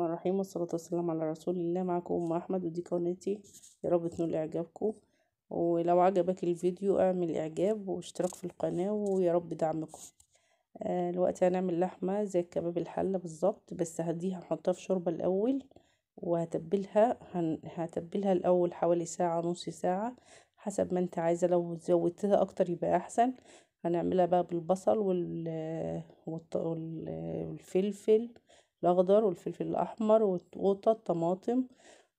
الرحمن الرحيم والصلاة والسلام على رسول الله معكم أم أحمد ودي قناتي يا رب تنول إعجابكم ولو عجبك الفيديو اعمل إعجاب واشتراك في القناة ويا رب دعمكم آه هنعمل لحمة زي الكباب الحلة بالظبط بس هديها هنحطها في شوربة الأول وهتبلها هن... هتبلها الأول حوالي ساعة نص ساعة حسب ما انت عايزة لو زودتها أكتر يبقى أحسن هنعملها بقى بالبصل وال... والفلفل الاخضر والفلفل الاحمر وقوطه الطماطم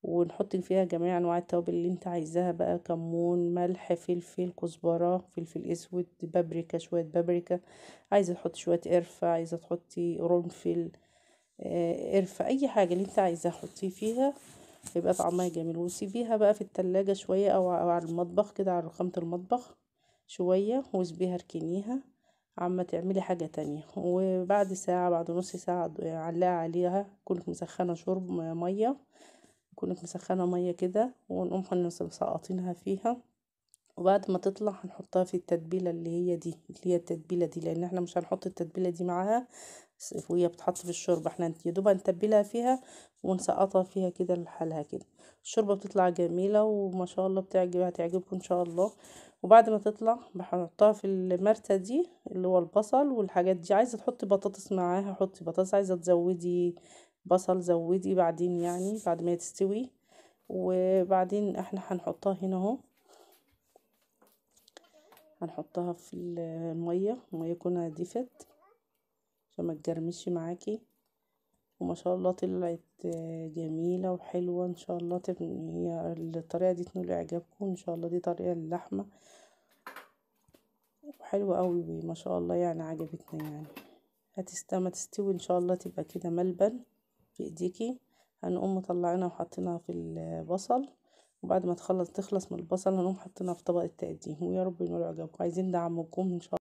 ونحط فيها جميع انواع التوابل اللي انت عايزاها بقى كمون ملح فلفل كزبره فلفل اسود بابريكا شويه بابريكا عايزه تحطي شويه قرفه عايزه تحطي قرنفل آه، قرفه اي حاجه اللي انت عايزاها حطيه فيها يبقى طعمها جميل وسيبيها بقى في التلاجة شوية أو على المطبخ كده على رخامة المطبخ شوية وسبيها اركنيها عما تعملي حاجة تانية وبعد ساعة بعد نص ساعة يعني علقي عليها كنت مسخنة شرب مية كنت مسخنة مية كده ونقوم مسقطينها فيها وبعد ما تطلع هنحطها في التتبيلة اللي هي دي اللي هي التتبيلة دي لان احنا مش هنحط التتبيلة دي معاها وهي بتحط في الشوربة احنا يا دوب هنتبلها فيها ونسقطها فيها كده لحالها كده الشوربة بتطلع جميلة وما شاء الله بتعجب هتعجبكم ان شاء الله وبعد ما تطلع بحطها في المرتة دي اللي هو البصل والحاجات دي عايزة تحطي بطاطس معاها حطي بطاطس عايزة تزودي بصل زودي بعدين يعني بعد ما تستوي وبعدين احنا هنحطها هنا اهو هنحطها في المية المية يكون دفت عشان ما تجرمش معاكي وما شاء الله طلعت جميلة وحلوة ان شاء الله تب... هي الطريقة دي تنول اعجابكم ان شاء الله دي طريقة اللحمة وحلوة قوي ما شاء الله يعني عجبتنا يعني هتستوى تستوي ان شاء الله تبقى كده ملبن في ايديكي هنقوم مطلعينها وحاطينها في البصل وبعد ما تخلص تخلص من البصل هنقوم حاطينها في طبق التقديم ويا رب ينول اعجابكم عايزين دعمكم ان شاء الله